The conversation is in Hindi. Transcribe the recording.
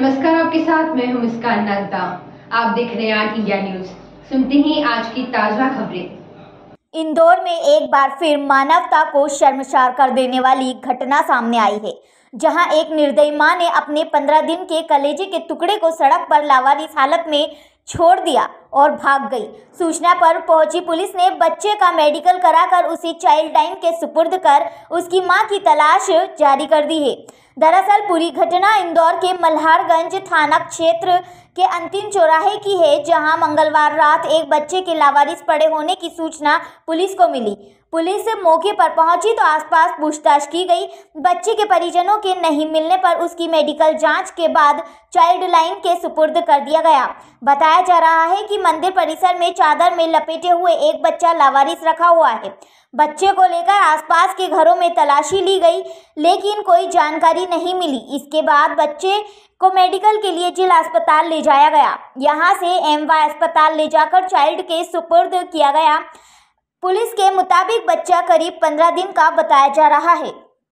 नमस्कार आपके साथ मैं हूं मुस्कान नंदा आप देख रहे हैं आज इंडिया न्यूज सुनते हैं आज की ताजा खबरें इंदौर में एक बार फिर मानवता को शर्मसार कर देने वाली घटना सामने आई है जहां एक निर्दयी मां ने अपने पंद्रह दिन के कलेजे के टुकड़े को सड़क पर लावारिस हालत में छोड़ दिया और भाग गई सूचना पर पहुंची पुलिस ने बच्चे का मेडिकल कराकर उसे चाइल्ड लाइन के सुपुर्द कर उसकी मां की तलाश जारी कर दी है दरअसल पूरी घटना इंदौर के मल्हारगंज थाना क्षेत्र के अंतिम चौराहे की है जहां मंगलवार रात एक बच्चे के लावारिस पड़े होने की सूचना पुलिस को मिली पुलिस मौके पर पहुंची तो आसपास पूछताछ की गई बच्चे के परिजनों के नहीं मिलने पर उसकी मेडिकल जांच के बाद चाइल्ड लाइन के सुपुर्द कर दिया गया बताया जा रहा है कि मंदिर परिसर में चादर में लपेटे हुए एक बच्चा लावारिस रखा हुआ है बच्चे को लेकर आसपास के घरों में तलाशी ली गई लेकिन कोई जानकारी जानकारी नहीं मिली इसके बाद बच्चे को मेडिकल के लिए जिला अस्पताल ले जाया गया यहाँ से एमवाई अस्पताल ले जाकर चाइल्ड के सुपुर्द किया गया पुलिस के मुताबिक बच्चा करीब पंद्रह दिन का बताया जा रहा है